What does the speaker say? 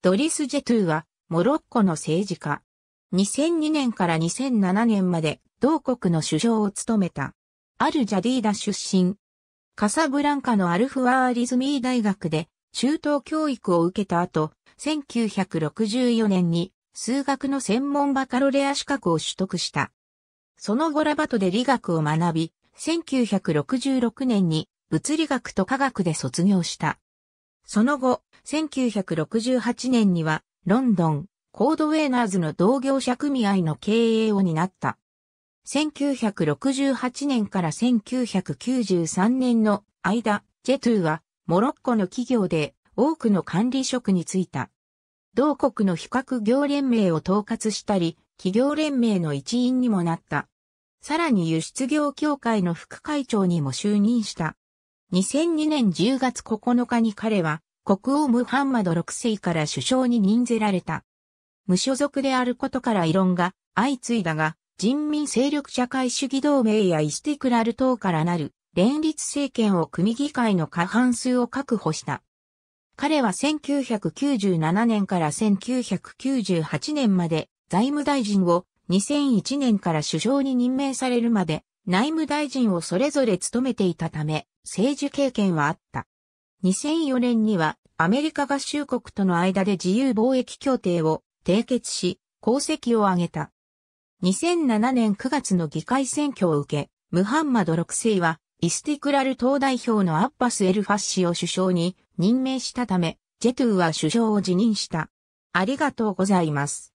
ドリス・ジェトゥーは、モロッコの政治家。2002年から2007年まで、同国の首相を務めた。アル・ジャディーダ出身。カサブランカのアルフワーリズミー大学で、中等教育を受けた後、1964年に、数学の専門バカロレア資格を取得した。その後ラバトで理学を学び、1966年に物理学と科学で卒業した。その後、1968年には、ロンドン、コードウェーナーズの同業者組合の経営を担った。1968年から1993年の間、ジェトゥはモロッコの企業で多くの管理職に就いた。同国の比較業連盟を統括したり、企業連盟の一員にもなった。さらに輸出業協会の副会長にも就任した。2002年10月9日に彼は国王ムハンマド6世から首相に任ぜられた。無所属であることから異論が相次いだが、人民勢力社会主義同盟やイスティクラル等からなる連立政権を組議会の過半数を確保した。彼は1997年から1998年まで財務大臣を2001年から首相に任命されるまで内務大臣をそれぞれ務めていたため政治経験はあった。2004年にはアメリカ合衆国との間で自由貿易協定を締結し、功績を挙げた。2007年9月の議会選挙を受け、ムハンマド6世はイスティクラル党代表のアッバス・エルファッシを首相に任命したため、ジェトゥーは首相を辞任した。ありがとうございます。